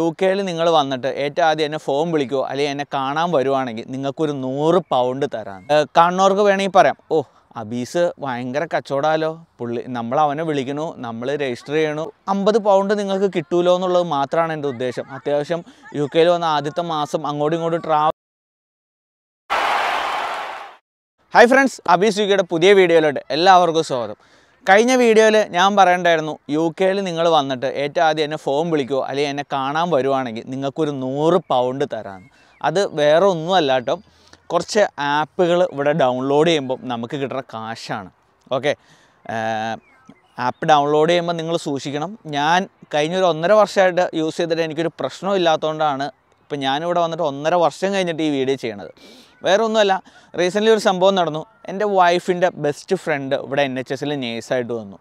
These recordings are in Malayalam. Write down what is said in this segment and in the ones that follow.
യു കെയിൽ നിങ്ങൾ വന്നിട്ട് ഏറ്റവും ആദ്യം എന്നെ ഫോം വിളിക്കുമോ അല്ലെങ്കിൽ എന്നെ കാണാൻ വരുവാണെങ്കിൽ നിങ്ങൾക്കൊരു നൂറ് പൗണ്ട് തരാം കാണുന്നവർക്ക് വേണമെങ്കിൽ പറയാം ഓ അബീസ് ഭയങ്കര കച്ചവടമല്ലോ പുള്ളി നമ്മൾ അവനെ വിളിക്കണു നമ്മൾ രജിസ്റ്റർ ചെയ്യണു അമ്പത് പൗണ്ട് നിങ്ങൾക്ക് കിട്ടൂലോ എന്നുള്ളത് മാത്രമാണ് എൻ്റെ ഉദ്ദേശം അത്യാവശ്യം യു കെയിൽ വന്ന ആദ്യത്തെ മാസം അങ്ങോട്ടും ഇങ്ങോട്ടും ട്രാവൽ ഹായ് ഫ്രണ്ട്സ് അബീസ് യുകയുടെ പുതിയ വീഡിയോയിലോട്ട് എല്ലാവർക്കും സ്വാഗതം കഴിഞ്ഞ വീഡിയോയിൽ ഞാൻ പറയണ്ടായിരുന്നു യു കെയിൽ നിങ്ങൾ വന്നിട്ട് ഏറ്റവും ആദ്യം എന്നെ ഫോൺ വിളിക്കുമോ അല്ലെങ്കിൽ എന്നെ കാണാൻ വരുവാണെങ്കിൽ നിങ്ങൾക്കൊരു നൂറ് പൗണ്ട് തരാം അത് വേറെ ഒന്നുമല്ല കേട്ടോ കുറച്ച് ആപ്പുകൾ ഇവിടെ ഡൗൺലോഡ് ചെയ്യുമ്പോൾ നമുക്ക് കിട്ടുന്ന കാശാണ് ഓക്കെ ആപ്പ് ഡൗൺലോഡ് ചെയ്യുമ്പോൾ നിങ്ങൾ സൂക്ഷിക്കണം ഞാൻ കഴിഞ്ഞൊരു ഒന്നര വർഷമായിട്ട് യൂസ് ചെയ്തിട്ട് എനിക്കൊരു പ്രശ്നമില്ലാത്തതുകൊണ്ടാണ് ഇപ്പം ഞാനിവിടെ വന്നിട്ട് ഒന്നര വർഷം കഴിഞ്ഞിട്ട് ഈ വീഡിയോ ചെയ്യണത് വേറെ ഒന്നുമല്ല റീസെൻ്റ്ലി ഒരു സംഭവം നടന്നു എൻ്റെ വൈഫിൻ്റെ ബെസ്റ്റ് ഫ്രണ്ട് ഇവിടെ എൻ എച്ച് എസിൽ നേഴ്സായിട്ട് വന്നു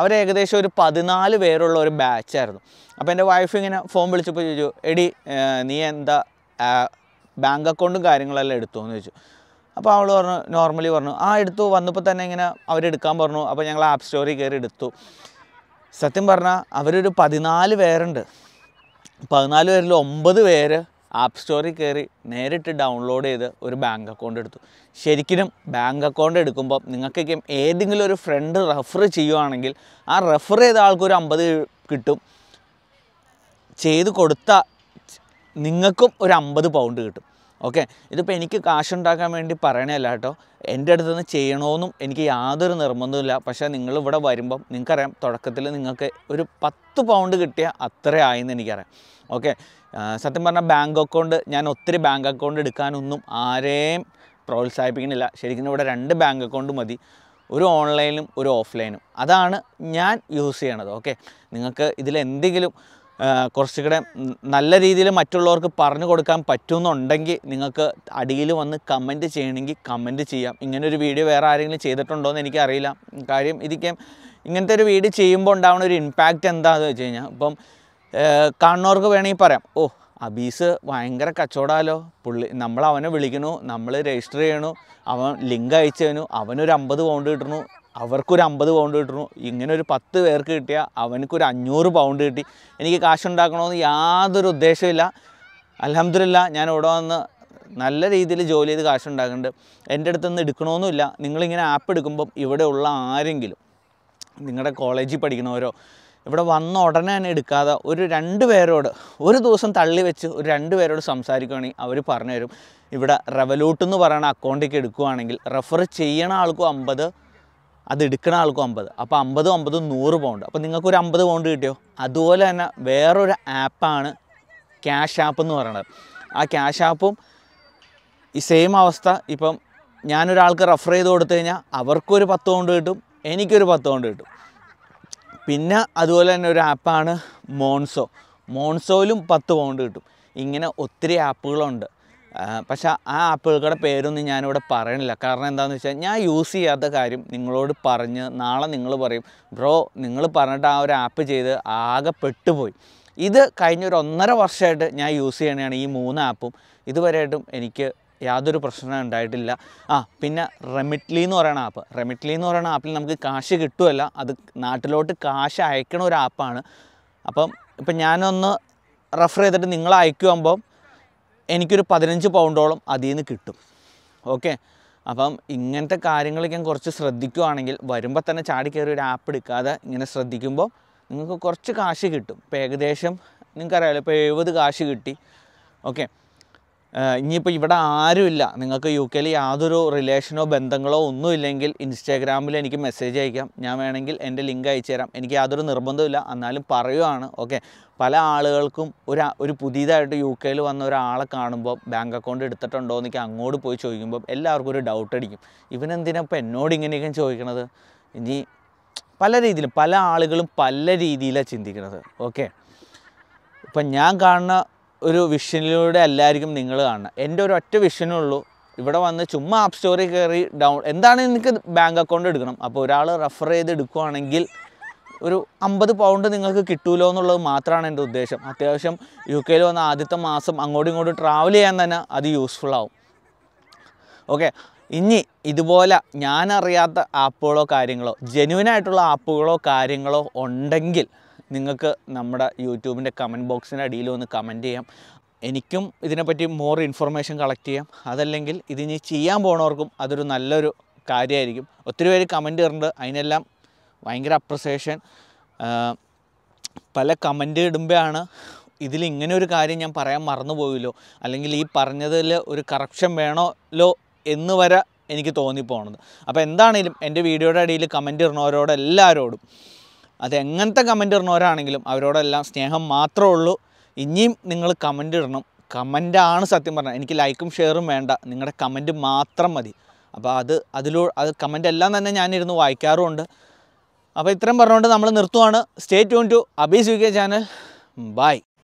അവർ ഏകദേശം ഒരു പതിനാല് പേരുള്ള ഒരു ബാച്ചായിരുന്നു അപ്പോൾ എൻ്റെ വൈഫ് ഇങ്ങനെ ഫോൺ വിളിച്ചപ്പോൾ ചോദിച്ചു എടി നീ എന്താ ബാങ്ക് അക്കൗണ്ടും കാര്യങ്ങളെല്ലാം എടുത്തു എന്ന് ചോദിച്ചു അപ്പോൾ അവൾ പറഞ്ഞു നോർമലി പറഞ്ഞു ആ എടുത്തു വന്നപ്പോൾ തന്നെ ഇങ്ങനെ അവരെടുക്കാൻ പറഞ്ഞു അപ്പോൾ ഞങ്ങൾ ആപ്പ് സ്റ്റോറിൽ കയറി എടുത്തു സത്യം പറഞ്ഞാൽ അവരൊരു പതിനാല് പേരുണ്ട് പതിനാല് പേരിൽ ഒമ്പത് പേര് ആപ്പ് സ്റ്റോറിൽ കയറി നേരിട്ട് ഡൗൺലോഡ് ചെയ്ത് ഒരു ബാങ്ക് അക്കൗണ്ട് എടുത്തു ശരിക്കും ബാങ്ക് അക്കൗണ്ട് എടുക്കുമ്പോൾ നിങ്ങൾക്കൊക്കെ ഏതെങ്കിലും ഒരു ഫ്രണ്ട് റെഫർ ചെയ്യുവാണെങ്കിൽ ആ റെഫർ ചെയ്ത ആൾക്കൊരു അമ്പത് കിട്ടും ചെയ്ത് കൊടുത്ത നിങ്ങൾക്കും ഒരു അമ്പത് പൗണ്ട് കിട്ടും ഓക്കെ ഇതിപ്പോൾ എനിക്ക് കാശ് ഉണ്ടാക്കാൻ വേണ്ടി പറയണല്ല കേട്ടോ എൻ്റെ അടുത്ത് നിന്ന് ചെയ്യണമെന്നും എനിക്ക് യാതൊരു നിർബന്ധമില്ല പക്ഷേ നിങ്ങൾ ഇവിടെ വരുമ്പം നിങ്ങൾക്കറിയാം തുടക്കത്തിൽ നിങ്ങൾക്ക് ഒരു പത്ത് പൗണ്ട് കിട്ടിയാൽ അത്ര ആയെന്ന് എനിക്കറിയാം ഓക്കെ സത്യം പറഞ്ഞാൽ ബാങ്ക് അക്കൗണ്ട് ഞാൻ ഒത്തിരി ബാങ്ക് അക്കൗണ്ട് എടുക്കാനൊന്നും ആരെയും പ്രോത്സാഹിപ്പിക്കുന്നില്ല ശരിക്കും ഇവിടെ രണ്ട് ബാങ്ക് അക്കൗണ്ട് മതി ഒരു ഓൺലൈനും ഒരു ഓഫ്ലൈനും അതാണ് ഞാൻ യൂസ് ചെയ്യണത് ഓക്കെ നിങ്ങൾക്ക് ഇതിലെന്തെങ്കിലും കുറച്ചുകൂടെ നല്ല രീതിയിൽ മറ്റുള്ളവർക്ക് പറഞ്ഞു കൊടുക്കാൻ പറ്റുമെന്നുണ്ടെങ്കിൽ നിങ്ങൾക്ക് അടിയിൽ വന്ന് കമൻറ്റ് ചെയ്യണമെങ്കിൽ കമൻറ്റ് ചെയ്യാം ഇങ്ങനൊരു വീഡിയോ വേറെ ആരെങ്കിലും ചെയ്തിട്ടുണ്ടോ എന്ന് എനിക്കറിയില്ല കാര്യം ഇതിക്കും ഇങ്ങനത്തെ ഒരു വീഡിയോ ചെയ്യുമ്പോൾ ഉണ്ടാവുന്ന ഒരു ഇമ്പാക്റ്റ് എന്താണെന്ന് വെച്ച് കഴിഞ്ഞാൽ ഇപ്പം കാണുന്നവർക്ക് വേണമെങ്കിൽ പറയാം ഓ അബീസ് ഭയങ്കര കച്ചവടമല്ലോ പുള്ളി നമ്മൾ അവനെ വിളിക്കണു നമ്മൾ രജിസ്റ്റർ ചെയ്യണു അവൻ ലിങ്ക് അയച്ചു തന്നു അവനൊരു അമ്പത് പൗണ്ട് കിട്ടണു അവർക്കൊരു അമ്പത് പൗണ്ട് കിട്ടുന്നു ഇങ്ങനെ ഒരു പത്ത് പേർക്ക് കിട്ടിയാൽ അവനക്കൊരു അഞ്ഞൂറ് പൗണ്ട് കിട്ടി എനിക്ക് കാശുണ്ടാക്കണമെന്ന് യാതൊരു ഉദ്ദേശമില്ല അലഹമില്ല ഞാൻ ഇവിടെ വന്ന് നല്ല രീതിയിൽ ജോലി ചെയ്ത് കാശുണ്ടാക്കുന്നുണ്ട് എൻ്റെ അടുത്തുനിന്ന് എടുക്കണമെന്നില്ല നിങ്ങളിങ്ങനെ ആപ്പ് എടുക്കുമ്പം ഉള്ള ആരെങ്കിലും നിങ്ങളുടെ കോളേജിൽ പഠിക്കണവരോ ഇവിടെ വന്ന ഉടനെ തന്നെ എടുക്കാതെ ഒരു രണ്ട് പേരോട് ഒരു ദിവസം തള്ളി വെച്ച് ഒരു രണ്ട് പേരോട് സംസാരിക്കുകയാണെങ്കിൽ അവർ പറഞ്ഞു തരും ഇവിടെ റെവലൂട്ട് എന്ന് പറയുന്ന അക്കൗണ്ടിലേക്ക് എടുക്കുകയാണെങ്കിൽ റെഫർ ചെയ്യണ ആൾക്കും അമ്പത് അത് എടുക്കുന്ന ആൾക്കും അമ്പത് അപ്പോൾ അമ്പതും അമ്പതും നൂറ് പൗണ്ട് അപ്പോൾ നിങ്ങൾക്കൊരു അമ്പത് പൗണ്ട് കിട്ടിയോ അതുപോലെ തന്നെ വേറൊരു ആപ്പാണ് ക്യാഷ് ആപ്പ് എന്ന് പറയുന്നത് ആ ക്യാഷ് ആപ്പും ഈ സെയിം അവസ്ഥ ഇപ്പം ഞാനൊരാൾക്ക് റെഫർ ചെയ്ത് കൊടുത്തു കഴിഞ്ഞാൽ അവർക്കൊരു പത്ത് പൗണ്ട് കിട്ടും എനിക്കൊരു പത്ത് പൗണ്ട് കിട്ടും പിന്നെ അതുപോലെ തന്നെ ഒരു ആപ്പാണ് മോൺസോ മോൺസോയിലും പത്ത് പൗണ്ട് കിട്ടും ഇങ്ങനെ ഒത്തിരി ആപ്പുകളുണ്ട് പക്ഷേ ആ ആപ്പുകളുടെ പേരൊന്നും ഞാനിവിടെ പറയണില്ല കാരണം എന്താണെന്ന് വെച്ചാൽ ഞാൻ യൂസ് ചെയ്യാത്ത കാര്യം നിങ്ങളോട് പറഞ്ഞ് നാളെ നിങ്ങൾ പറയും ബ്രോ നിങ്ങൾ പറഞ്ഞിട്ട് ആ ഒരു ആപ്പ് ചെയ്ത് ആകെ പെട്ടുപോയി ഇത് കഴിഞ്ഞൊരു ഒന്നര വർഷമായിട്ട് ഞാൻ യൂസ് ചെയ്യണതാണ് ഈ മൂന്ന് ആപ്പും ഇതുവരെയായിട്ടും എനിക്ക് യാതൊരു പ്രശ്നം ഉണ്ടായിട്ടില്ല ആ പിന്നെ റെമിറ്റ്ലി എന്ന് പറയുന്ന ആപ്പ് റെമിറ്റ്ലി എന്ന് പറയുന്ന ആപ്പിൽ നമുക്ക് കാശ് കിട്ടുമല്ല അത് നാട്ടിലോട്ട് കാശ് അയക്കണ ഒരു ആപ്പാണ് അപ്പം ഇപ്പം ഞാനൊന്ന് റെഫർ ചെയ്തിട്ട് നിങ്ങൾ അയക്കുമ്പം എനിക്കൊരു പതിനഞ്ച് പൗണ്ടോളം അതിൽ നിന്ന് കിട്ടും ഓക്കെ അപ്പം ഇങ്ങനത്തെ കാര്യങ്ങളൊക്കെ ഞാൻ കുറച്ച് ശ്രദ്ധിക്കുകയാണെങ്കിൽ വരുമ്പോൾ തന്നെ ചാടി കയറി ഒരു ആപ്പ് എടുക്കാതെ ഇങ്ങനെ ശ്രദ്ധിക്കുമ്പോൾ നിങ്ങൾക്ക് കുറച്ച് കാശ് കിട്ടും ഇപ്പോൾ ഏകദേശം നിങ്ങൾക്കറിയാമല്ലോ ഇപ്പോൾ എഴുപത് കാശ് കിട്ടി ഓക്കെ ഇനിയിപ്പോൾ ഇവിടെ ആരുമില്ല നിങ്ങൾക്ക് യു കെയിൽ യാതൊരു റിലേഷനോ ബന്ധങ്ങളോ ഒന്നുമില്ലെങ്കിൽ ഇൻസ്റ്റാഗ്രാമിൽ എനിക്ക് മെസ്സേജ് അയക്കാം ഞാൻ വേണമെങ്കിൽ എൻ്റെ ലിങ്ക് അയച്ചു തരാം എനിക്ക് യാതൊരു നിർബന്ധമില്ല എന്നാലും പറയുവാണ് ഓക്കെ പല ആളുകൾക്കും ഒരു ഒരു പുതിയതായിട്ട് യു കെയിൽ വന്ന ഒരാളെ കാണുമ്പോൾ ബാങ്ക് അക്കൗണ്ട് എടുത്തിട്ടുണ്ടോ എന്നൊക്കെ അങ്ങോട്ട് പോയി ചോദിക്കുമ്പോൾ എല്ലാവർക്കും ഒരു ഡൗട്ട് അടിക്കും ഇവനെന്തിനാ ഇപ്പോൾ എന്നോട് ഇങ്ങനെയൊക്കെ ചോദിക്കണത് ഇനി പല രീതിയിലും പല ആളുകളും പല രീതിയിലാണ് ചിന്തിക്കുന്നത് ഓക്കെ ഇപ്പം ഞാൻ കാണുന്ന ഒരു വിഷനിലൂടെ അല്ലായിരിക്കും നിങ്ങൾ കാണണം എൻ്റെ ഒരു ഒറ്റ ഉള്ളൂ ഇവിടെ വന്ന് ചുമ്മാ ആപ്പ് സ്റ്റോറിൽ കയറി ഡൗൺ എന്താണ് എനിക്ക് ബാങ്ക് അക്കൗണ്ട് എടുക്കണം അപ്പോൾ ഒരാൾ റെഫർ ചെയ്ത് എടുക്കുകയാണെങ്കിൽ ഒരു അമ്പത് പൗണ്ട് നിങ്ങൾക്ക് കിട്ടുമല്ലോ എന്നുള്ളത് മാത്രമാണ് എൻ്റെ ഉദ്ദേശം അത്യാവശ്യം യു കെയിൽ വന്ന ആദ്യത്തെ മാസം അങ്ങോട്ടും ഇങ്ങോട്ടും ട്രാവൽ ചെയ്യാൻ തന്നെ അത് യൂസ്ഫുൾ ആവും ഓക്കെ ഇനി ഇതുപോലെ ഞാൻ അറിയാത്ത ആപ്പുകളോ കാര്യങ്ങളോ ജെന്യൂൻ ആയിട്ടുള്ള ആപ്പുകളോ കാര്യങ്ങളോ ഉണ്ടെങ്കിൽ നിങ്ങൾക്ക് നമ്മുടെ യൂട്യൂബിൻ്റെ കമൻറ്റ് ബോക്സിൻ്റെ അടിയിൽ ഒന്ന് കമൻറ്റ് ചെയ്യാം എനിക്കും ഇതിനെപ്പറ്റി മോർ ഇൻഫർമേഷൻ കളക്ട് ചെയ്യാം അതല്ലെങ്കിൽ ഇതിനി ചെയ്യാൻ പോണവർക്കും അതൊരു നല്ലൊരു കാര്യമായിരിക്കും ഒത്തിരി പേര് കമൻറ്റ് ഇടുന്നുണ്ട് അതിനെല്ലാം ഭയങ്കര അപ്രിസിയേഷൻ പല കമൻറ്റ് ഇടുമ്പോഴാണ് ഇതിൽ ഇങ്ങനെ ഒരു കാര്യം ഞാൻ പറയാൻ മറന്നു പോയല്ലോ അല്ലെങ്കിൽ ഈ പറഞ്ഞതിൽ ഒരു കറപ്ഷൻ വേണമല്ലോ എന്ന് വരെ എനിക്ക് തോന്നിപ്പോണത് അപ്പോൾ എന്താണേലും എൻ്റെ വീഡിയോയുടെ അടിയിൽ കമൻറ്റ് ഇടുന്നവരോട് എല്ലാവരോടും അത് എങ്ങനത്തെ കമൻ്റ് ഇടുന്നവരാണെങ്കിലും അവരോടെല്ലാം സ്നേഹം മാത്രമേ ഉള്ളൂ ഇനിയും നിങ്ങൾ കമൻ്റ് ഇടണം കമൻ്റാണ് സത്യം പറഞ്ഞത് എനിക്ക് ലൈക്കും ഷെയറും വേണ്ട നിങ്ങളുടെ കമൻറ്റ് മാത്രം മതി അപ്പോൾ അത് അതിലൂ അത് കമൻ്റ് എല്ലാം തന്നെ ഞാനിരുന്ന് വായിക്കാറുമുണ്ട് അപ്പോൾ ഇത്രയും പറഞ്ഞുകൊണ്ട് നമ്മൾ നിർത്തുവാണ് stay tune to Abees U K channel bye